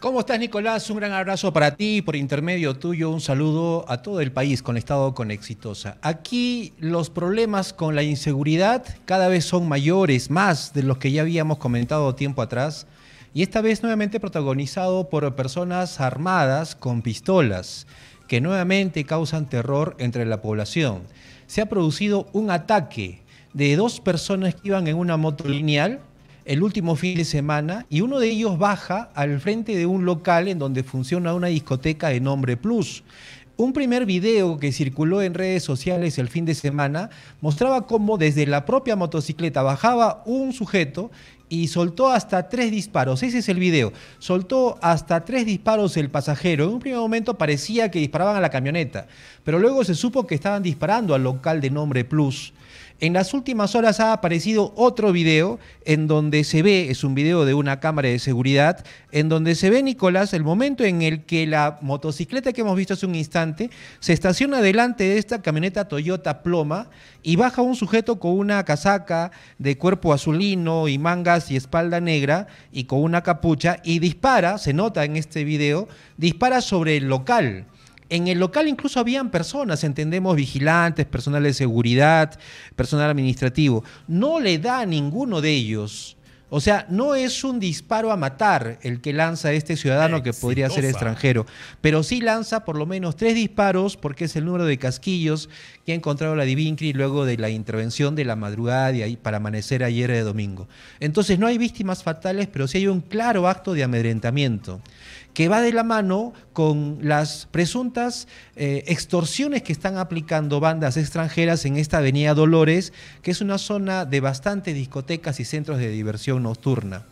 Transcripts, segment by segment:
¿Cómo estás, Nicolás? Un gran abrazo para ti, por intermedio tuyo, un saludo a todo el país con conectado con Exitosa. Aquí los problemas con la inseguridad cada vez son mayores, más de los que ya habíamos comentado tiempo atrás, y esta vez nuevamente protagonizado por personas armadas con pistolas, que nuevamente causan terror entre la población. Se ha producido un ataque de dos personas que iban en una moto lineal el último fin de semana y uno de ellos baja al frente de un local en donde funciona una discoteca de nombre Plus. Un primer video que circuló en redes sociales el fin de semana mostraba cómo desde la propia motocicleta bajaba un sujeto y soltó hasta tres disparos. Ese es el video. Soltó hasta tres disparos el pasajero. En un primer momento parecía que disparaban a la camioneta, pero luego se supo que estaban disparando al local de nombre Plus. En las últimas horas ha aparecido otro video en donde se ve, es un video de una cámara de seguridad, en donde se ve, Nicolás, el momento en el que la motocicleta que hemos visto hace un instante se estaciona delante de esta camioneta Toyota Ploma y baja un sujeto con una casaca de cuerpo azulino y mangas y espalda negra y con una capucha y dispara, se nota en este video, dispara sobre el local. En el local incluso habían personas, entendemos, vigilantes, personal de seguridad, personal administrativo. No le da a ninguno de ellos o sea, no es un disparo a matar el que lanza este ciudadano que podría ser extranjero, pero sí lanza por lo menos tres disparos porque es el número de casquillos que ha encontrado la Divincri luego de la intervención de la madrugada y para amanecer ayer de domingo. Entonces no hay víctimas fatales, pero sí hay un claro acto de amedrentamiento que va de la mano con las presuntas eh, extorsiones que están aplicando bandas extranjeras en esta avenida Dolores, que es una zona de bastantes discotecas y centros de diversión nocturna.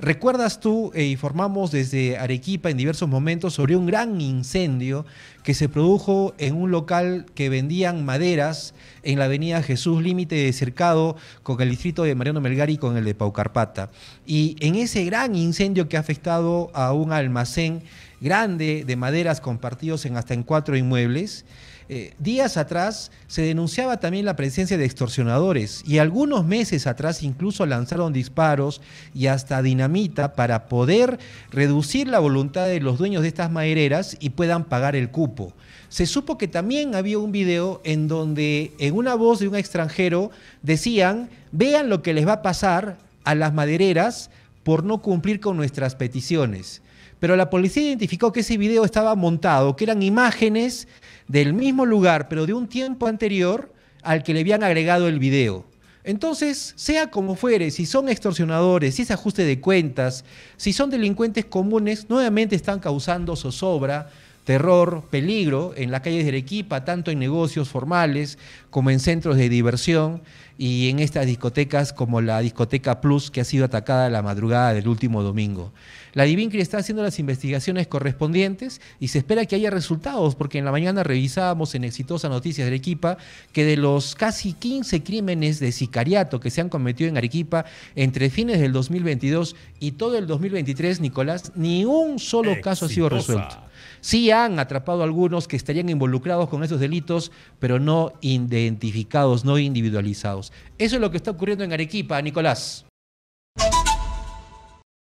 Recuerdas tú, eh, informamos desde Arequipa en diversos momentos sobre un gran incendio que se produjo en un local que vendían maderas en la avenida Jesús, límite de cercado con el distrito de Mariano Melgari y con el de Paucarpata. Y en ese gran incendio que ha afectado a un almacén grande de maderas compartidos en hasta en cuatro inmuebles, eh, días atrás se denunciaba también la presencia de extorsionadores y algunos meses atrás incluso lanzaron disparos y hasta dinamita para poder reducir la voluntad de los dueños de estas madereras y puedan pagar el cupo. Se supo que también había un video en donde en una voz de un extranjero decían, vean lo que les va a pasar a las madereras por no cumplir con nuestras peticiones pero la policía identificó que ese video estaba montado, que eran imágenes del mismo lugar, pero de un tiempo anterior al que le habían agregado el video. Entonces, sea como fuere, si son extorsionadores, si es ajuste de cuentas, si son delincuentes comunes, nuevamente están causando zozobra, terror, peligro en las calles de Arequipa, tanto en negocios formales como en centros de diversión y en estas discotecas como la discoteca Plus que ha sido atacada la madrugada del último domingo. La Divincri está haciendo las investigaciones correspondientes y se espera que haya resultados porque en la mañana revisábamos en Exitosa Noticias de Arequipa que de los casi 15 crímenes de sicariato que se han cometido en Arequipa entre fines del 2022 y todo el 2023, Nicolás, ni un solo caso ha sido resuelto. Sí han atrapado a algunos que estarían involucrados con esos delitos, pero no identificados, no individualizados. Eso es lo que está ocurriendo en Arequipa, Nicolás.